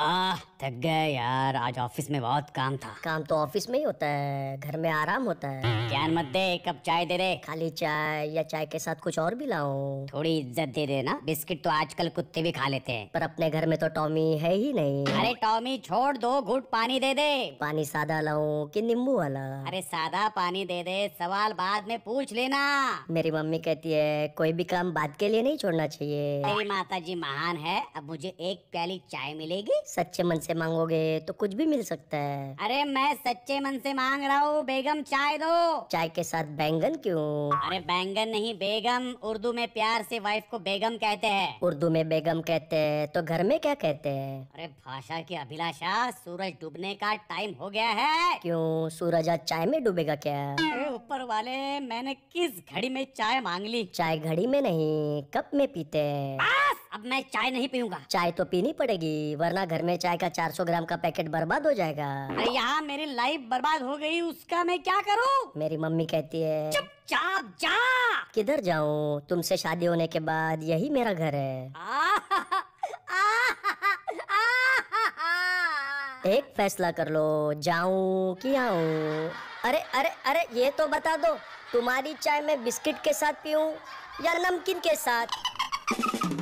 आह थक गए यार आज ऑफिस में बहुत काम था काम तो ऑफिस में ही होता है घर में आराम होता है ज्ञान मत दे कप चाय दे दे खाली चाय या चाय के साथ कुछ और भी लाओ थोड़ी इज्जत दे दे ना बिस्किट तो आजकल कुत्ते भी खा लेते हैं पर अपने घर में तो टॉमी है ही नहीं अरे टॉमी छोड़ दो घुट पानी दे दे पानी सादा लाओ की नींबू वाला अरे सादा पानी दे दे सवाल बाद में पूछ लेना मेरी मम्मी कहती है कोई भी काम बाद के लिए नहीं छोड़ना चाहिए मेरी माता जी महान है अब मुझे एक प्याली चाय मिलेगी सच्चे मन से मांगोगे तो कुछ भी मिल सकता है अरे मैं सच्चे मन से मांग रहा हूँ बेगम चाय दो चाय के साथ बैंगन क्यों अरे बैंगन नहीं बेगम उर्दू में प्यार से वाइफ को बेगम कहते हैं उर्दू में बेगम कहते हैं तो घर में क्या कहते हैं अरे भाषा की अभिलाषा सूरज डूबने का टाइम हो गया है क्यों सूरज आज चाय में डूबेगा क्या ऊपर वाले मैंने किस घड़ी में चाय मांग ली चाय घड़ी में नहीं कप में पीते हैं अब मैं चाय नहीं पीऊंगा चाय तो पीनी पड़ेगी वरना घर में चाय का 400 ग्राम का पैकेट बर्बाद हो जाएगा अरे यहाँ मेरी लाइफ बर्बाद हो गई उसका मैं क्या करूँ मेरी मम्मी कहती है चुपचाप जा किधर जाऊँ तुमसे शादी होने के बाद यही मेरा घर है एक फैसला कर लो जाऊं कि आऊं अरे अरे अरे ये तो बता दो तुम्हारी चाय में बिस्किट के साथ पीऊं या नमकीन के साथ